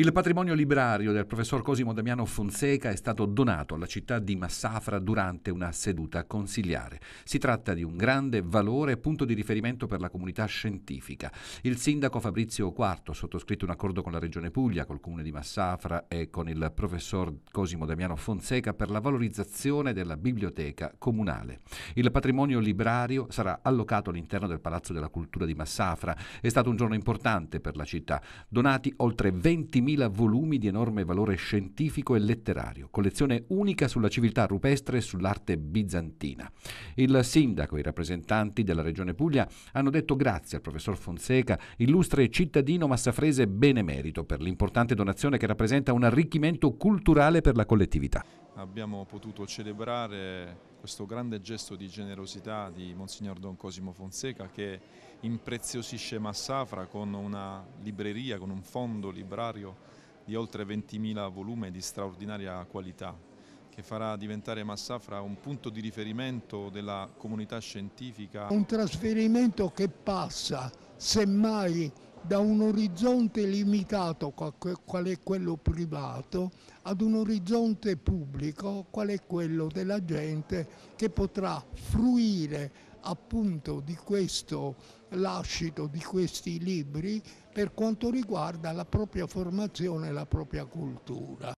Il patrimonio librario del professor Cosimo Damiano Fonseca è stato donato alla città di Massafra durante una seduta consiliare. Si tratta di un grande valore e punto di riferimento per la comunità scientifica. Il sindaco Fabrizio Quarto, ha sottoscritto un accordo con la Regione Puglia, col comune di Massafra e con il professor Cosimo Damiano Fonseca per la valorizzazione della biblioteca comunale. Il patrimonio librario sarà allocato all'interno del Palazzo della Cultura di Massafra. È stato un giorno importante per la città. Donati oltre 20.000 40.000 volumi di enorme valore scientifico e letterario, collezione unica sulla civiltà rupestre e sull'arte bizantina. Il sindaco e i rappresentanti della Regione Puglia hanno detto grazie al professor Fonseca, illustre cittadino massafrese benemerito, per l'importante donazione che rappresenta un arricchimento culturale per la collettività abbiamo potuto celebrare questo grande gesto di generosità di Monsignor Don Cosimo Fonseca che impreziosisce Massafra con una libreria, con un fondo librario di oltre 20.000 volumi di straordinaria qualità che farà diventare Massafra un punto di riferimento della comunità scientifica. Un trasferimento che passa, semmai, da un orizzonte limitato qual è quello privato ad un orizzonte pubblico qual è quello della gente che potrà fruire appunto di questo lascito, di questi libri per quanto riguarda la propria formazione e la propria cultura.